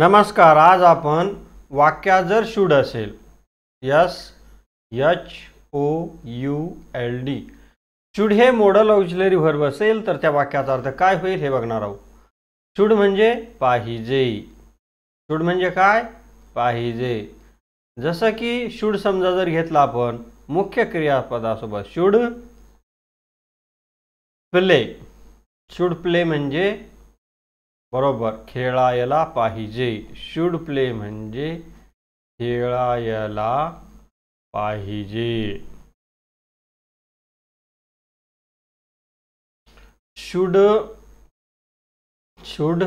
नमस्कार आज आपण वाक्या जर शूड असेल S H O U L D should हे मॉडल ऑक्झिलरी व्हर्ब असेल तर त्या वाक्याचा अर्थ काय होईल हे बघणार आहोत शूड म्हणजे पाहिजे शूड म्हणजे काय पाहिजे जसं की शूड समजा जर घेतला आपण मुख्य क्रियापदासोबत शूड प्ले शूड प्ले म्हणजे बरोबर खेळायला पाहिजे शुड़ प्ले म्हणजे खेळायला पाहिजे should should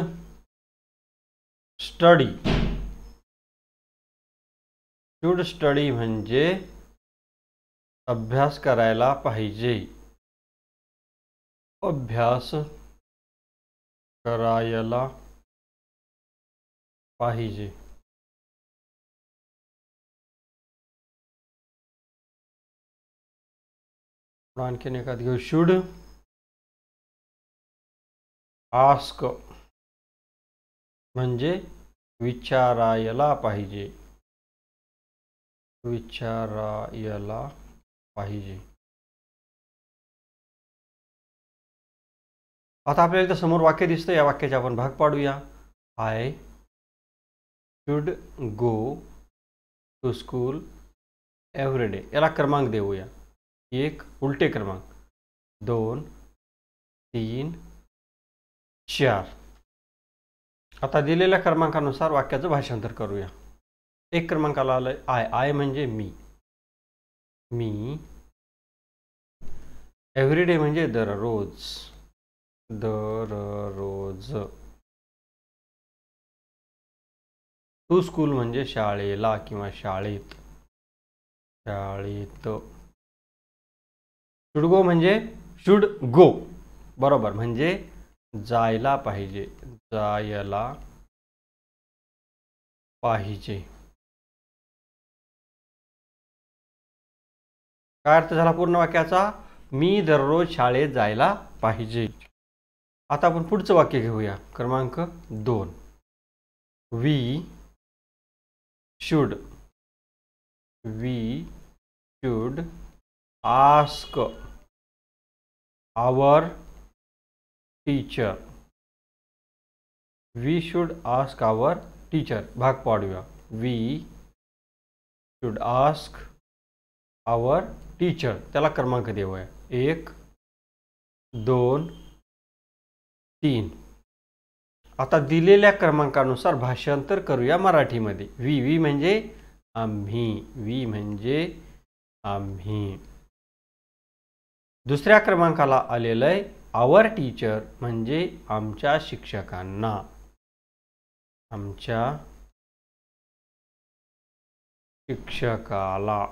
study should study म्हणजे अभ्यास करायला पाहिजे अभ्यास करायला पाहिजे आणखीन एखाद घेऊ शुड आस्क म्हणजे विचारायला पाहिजे विचारायला पाहिजे आता आपल्याला इथं समोर वाक्य दिसतं या वाक्याचे आपण भाग पाडूया I should go to school day याला क्रमांक देऊया एक उलटे क्रमांक दोन तीन चार आता दिलेल्या क्रमांकानुसार वाक्याचं भाषांतर करूया एक क्रमांकाला आलं आय आय म्हणजे मी मी डे म्हणजे दररोज दररोज टू स्कूल म्हणजे शाळेला किंवा शाळेत शाळेत शुड गो म्हणजे शुड गो बरोबर म्हणजे जायला पाहिजे जायला पाहिजे काय अर्थ झाला पूर्ण वाक्याचा मी दररोज शाळेत जायला पाहिजे आता आपण पुढचं वाक्य घेऊया क्रमांक दोन we should we should ask our teacher we should ask our teacher भाग पाडूया we should ask our teacher त्याला क्रमांक देऊया एक दोन तीन आता दिलेल्या क्रमांकानुसार भाषांतर करूया मराठीमध्ये वी वी म्हणजे आम्ही वी म्हणजे आम्ही दुसऱ्या क्रमांकाला आलेलं आहे आवर टीचर म्हणजे आमच्या शिक्षकांना आमच्या शिक्षकाला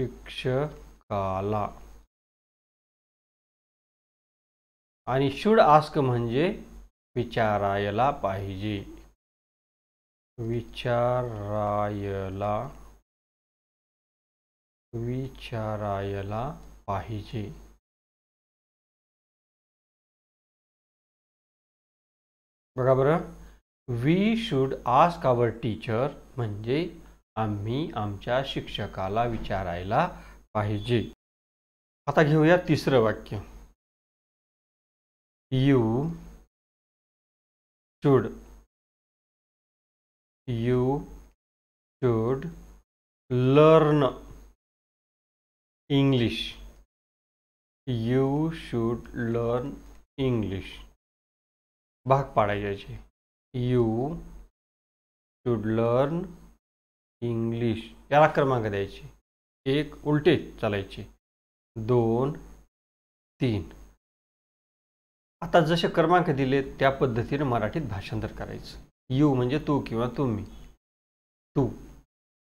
शिक्षकाला आणि शुड आस्क म्हणजे विचारायला पाहिजे विचारायला विचारायला पाहिजे बघा बरं we should ask our teacher म्हणजे आम्ही आमच्या शिक्षकाला विचारायला पाहिजे आता घेऊया तिसरं वाक्य you should you should learn english you should learn english भाग पाडायचे यू शुड लर्न इंग्लिश याला क्रमांक द्यायचे एक उलटे चालायचे दोन तीन आता जसे क्रमांक दिले त्या पद्धतीने मराठीत भाषांतर करायचं यू म्हणजे तू किंवा तुम्ही तू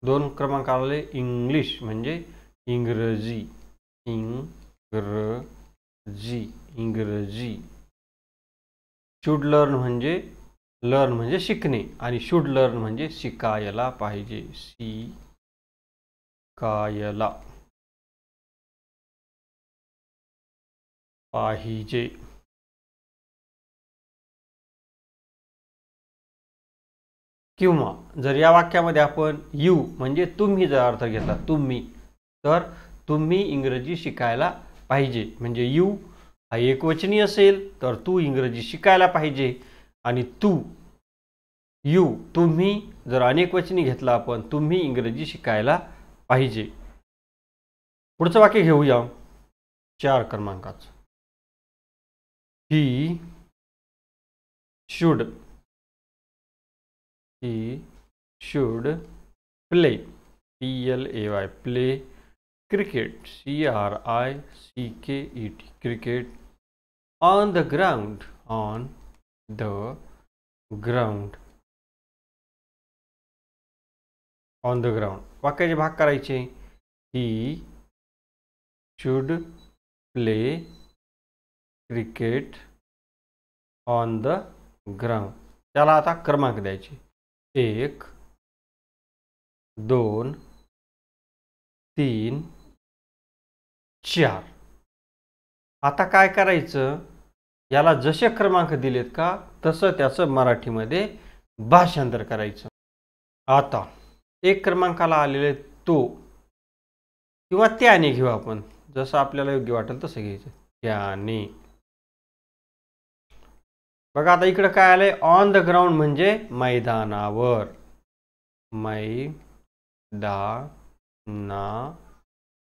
दोन क्रमांक आले इंग्लिश म्हणजे इंग्रजी इंग्रजी इंग्रजी शूड लर्न म्हणजे लर्न म्हणजे शिकणे आणि शूड लर्न म्हणजे शिकायला पाहिजे सी शिकायला पाहिजे किंवा जर या वाक्यामध्ये आपण यू म्हणजे तुम्ही जर अर्थ घेतला तुम्ही तर तुम्ही इंग्रजी शिकायला पाहिजे म्हणजे यू हा एकवचनी असेल तर तू इंग्रजी शिकायला पाहिजे आणि तू यू तुम्ही जर अनेकवचनी घेतला आपण तुम्ही इंग्रजी शिकायला पाहिजे पुढचं वाक्य घेऊया चार क्रमांकाचं he should he should play p l a y play cricket c r i c k e t cricket on the ground on the ground on the ground वाक्याचे भाग करायचे he should play cricket on the ground त्याला आता क्रमांक द्यायचे एक दोन तीन चार आता काय करायचं याला जसे क्रमांक दिलेत का तसं त्याचं मराठीमध्ये भाषांतर करायचं आता एक क्रमांकाला आलेले तो किंवा त्याने घेऊ आपण जसं आपल्याला योग्य वाटेल तसं घ्यायचं त्याने बघा आता इकडं काय आलंय ऑन द ग्राउंड म्हणजे मैदानावर ना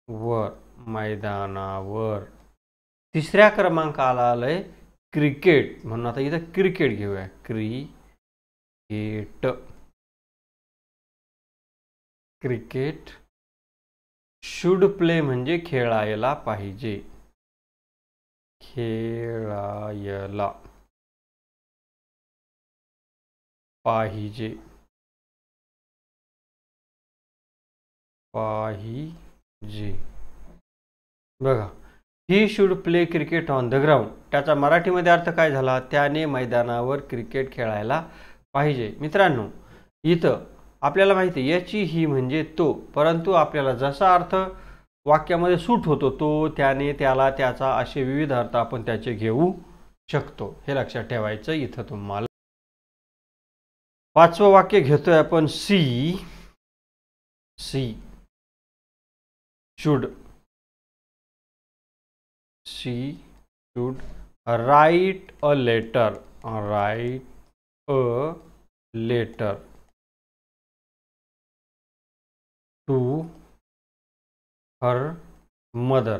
वर मैदानावर तिसऱ्या क्रमांकाला आलंय क्रिकेट म्हणून आता इथं क्रिकेट घेऊया क्रिकेट क्रिकेट शुड प्ले म्हणजे खेळायला पाहिजे खेळायला पाहिजे पाहिजे बघा he should play cricket on the ground त्याचा मराठीमध्ये अर्थ काय झाला त्याने मैदानावर क्रिकेट खेळायला पाहिजे मित्रांनो इथं आपल्याला माहिती याची ही म्हणजे तो परंतु आपल्याला जसा अर्थ वाक्यामध्ये सूट होतो तो त्याने त्याला त्याचा असे विविध अर्थ आपण त्याचे घेऊ शकतो हे लक्षात ठेवायचं इथं तुम्हाला पांचव वाक्य घेतोय अपन she she should she should write a letter write a letter to her mother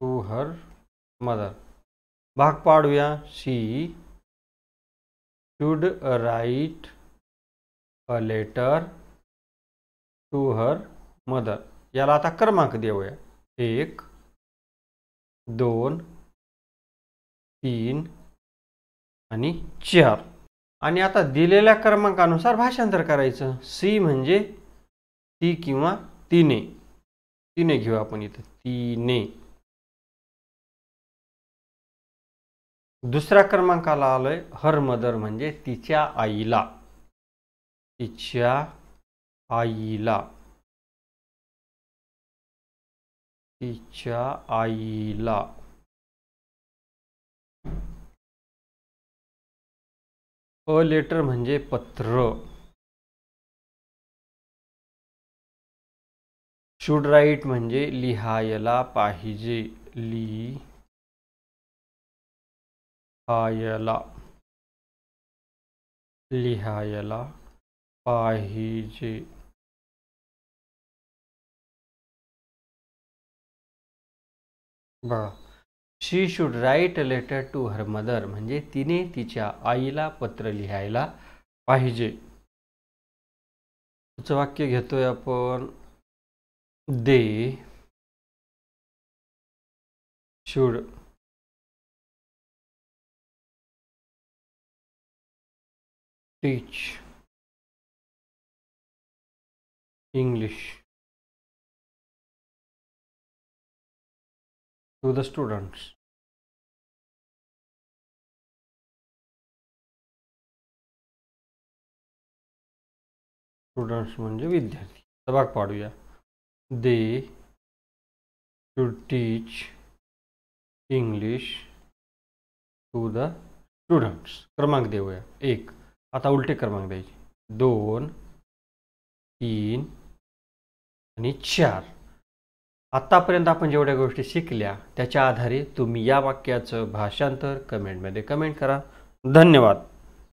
to her mother भाग पाड़ू she should write a letter to her mother याला आता क्रमांक देऊया एक दोन तीन आणि चार आणि आता दिलेल्या क्रमांकानुसार भाषांतर करायचं सी म्हणजे ती किंवा तिने तिने घेऊ आपण इथं तिने दुसऱ्या क्रमांकाला आलोय हर मदर म्हणजे तिच्या आईला तिच्या आईला तिच्या आईला अ लेटर म्हणजे पत्र शूड राईट म्हणजे लिहायला पाहिजे ली लिहायला लिहायला पाहिजे बघा she should write a letter to her mother म्हणजे तिने तिच्या आईला पत्र लिहायला पाहिजे पुढचं वाक्य घेतोय आपण they should teach English to the students. Students म्हणजे विद्यार्थी भाग पाडूया they to teach English to the students क्रमांक देव एक आता उलटे क्रमांक द्यायचे दोन तीन आणि चार आत्तापर्यंत आपण जेवढ्या गोष्टी शिकल्या त्याच्या आधारे तुम्ही या वाक्याचं भाषांतर कमेंटमध्ये कमेंट करा धन्यवाद